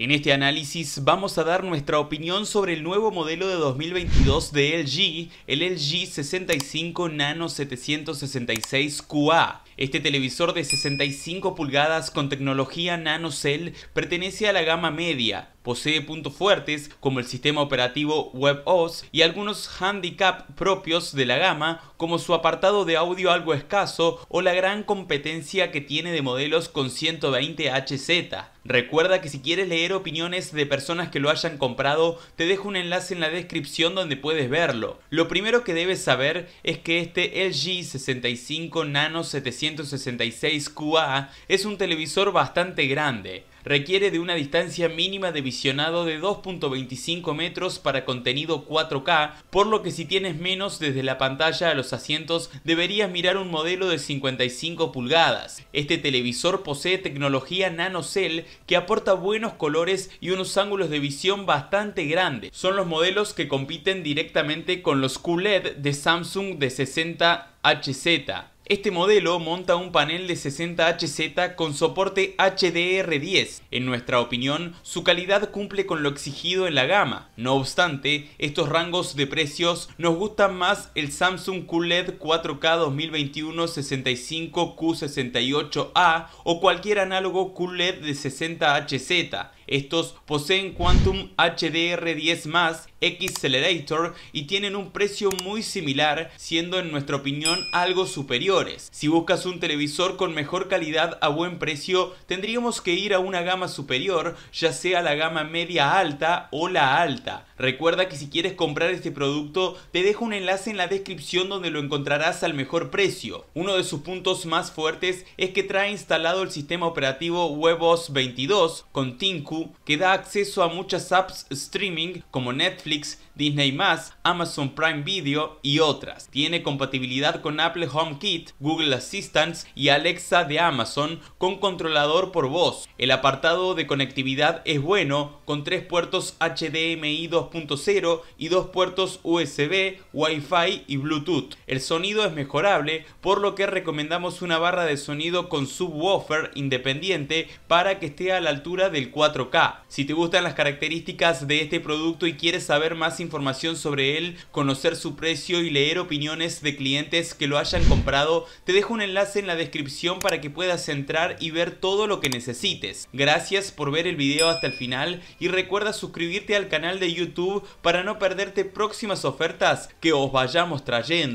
En este análisis vamos a dar nuestra opinión sobre el nuevo modelo de 2022 de LG, el LG 65 Nano 766 QA. Este televisor de 65 pulgadas con tecnología NanoCell pertenece a la gama media, Posee puntos fuertes como el sistema operativo WebOS y algunos handicap propios de la gama como su apartado de audio algo escaso o la gran competencia que tiene de modelos con 120 HZ. Recuerda que si quieres leer opiniones de personas que lo hayan comprado, te dejo un enlace en la descripción donde puedes verlo. Lo primero que debes saber es que este LG 65 Nano 766 QA es un televisor bastante grande requiere de una distancia mínima de visionado de 2.25 metros para contenido 4K, por lo que si tienes menos desde la pantalla a los asientos deberías mirar un modelo de 55 pulgadas. Este televisor posee tecnología NanoCell que aporta buenos colores y unos ángulos de visión bastante grandes. Son los modelos que compiten directamente con los QLED de Samsung de 60 HZ. Este modelo monta un panel de 60HZ con soporte HDR10. En nuestra opinión, su calidad cumple con lo exigido en la gama. No obstante, estos rangos de precios nos gustan más el Samsung QLED 4K 2021 65 Q68A o cualquier análogo QLED de 60HZ. Estos poseen Quantum HDR10+, Accelerator y tienen un precio muy similar, siendo en nuestra opinión algo superiores. Si buscas un televisor con mejor calidad a buen precio, tendríamos que ir a una gama superior, ya sea la gama media alta o la alta. Recuerda que si quieres comprar este producto, te dejo un enlace en la descripción donde lo encontrarás al mejor precio. Uno de sus puntos más fuertes es que trae instalado el sistema operativo WebOS 22 con Tinku que da acceso a muchas apps streaming como Netflix, Disney+, Amazon Prime Video y otras. Tiene compatibilidad con Apple HomeKit, Google Assistant y Alexa de Amazon con controlador por voz. El apartado de conectividad es bueno con tres puertos HDMI 2.0 y dos puertos USB, Wi-Fi y Bluetooth. El sonido es mejorable, por lo que recomendamos una barra de sonido con subwoofer independiente para que esté a la altura del 4K. Si te gustan las características de este producto y quieres saber más información información sobre él, conocer su precio y leer opiniones de clientes que lo hayan comprado, te dejo un enlace en la descripción para que puedas entrar y ver todo lo que necesites. Gracias por ver el video hasta el final y recuerda suscribirte al canal de YouTube para no perderte próximas ofertas que os vayamos trayendo.